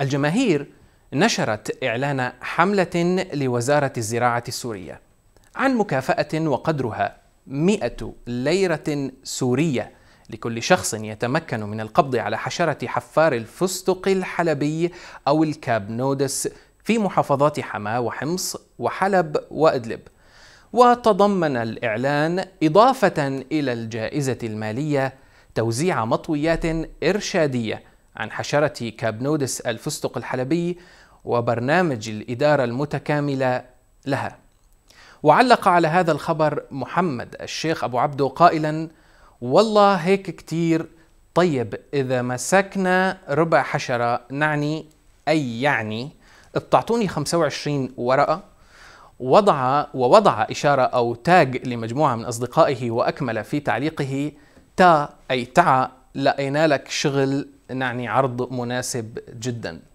الجماهير نشرت إعلان حملة لوزارة الزراعة السورية عن مكافأة وقدرها 100 ليرة سورية لكل شخص يتمكن من القبض على حشرة حفار الفستق الحلبي أو الكابنودس في محافظات حماة وحمص وحلب وإدلب وتضمن الإعلان إضافة إلى الجائزة المالية توزيع مطويات إرشادية عن حشرة كابنودس الفستق الحلبي وبرنامج الإدارة المتكاملة لها وعلق على هذا الخبر محمد الشيخ أبو عبده قائلا والله هيك كتير طيب إذا مسكنا ربع حشرة نعني أي يعني بتعطوني 25 ورقة وضع ووضع إشارة أو تاج لمجموعة من أصدقائه وأكمل في تعليقه تا أي تعا لقينا لك شغل نعني عرض مناسب جدا